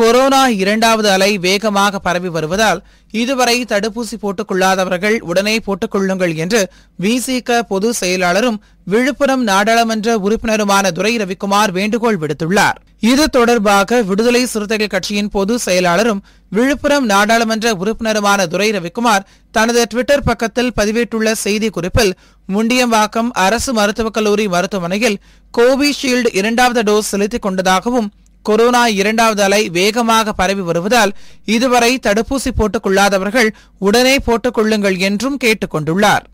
corona இரண்டாவது அலை வேகமாக பரவி வருவதால் இதுவரை தடுப்பூசி போட்டுக்கொள்ளாதவர்கள் உடனே போட்டுக்கொள்ளுங்கள் என்று விசிக பொதுச் செயலாளரும் விழுப்புரம் நாடாளுமன்ற உறுப்பினருமான துரை ரவிக்குமார் வேண்டுகோள் விடுத்துள்ளார் இது தொடர்பாக விடுதலை சிறுத்தைகள் கட்சியின் பொதுச் செயலாளரும் விழுப்புரம் நாடாளுமன்ற உறுப்பினருமான துரை ரவிக்குமார் தனது டுவிட்டர் பக்கத்தில் பதிவிட்டுள்ள செய்தி குறிப்பில் முண்டியம்பாக்கம் அரசு மருத்துவக் கல்லூரி மருத்துவமனையில் கோவிஷீல்டு இரண்டாவது டோஸ் செலுத்திக் கொண்டதாகவும் கொரோனா இரண்டாவது அலை வேகமாக பரவி வருவதால் இதுவரை தடுப்பூசி போட்டுக் கொள்ளாதவர்கள் உடனே போட்டுக் கொள்ளுங்கள் என்றும் கேட்டுக் கொண்டுள்ளாா்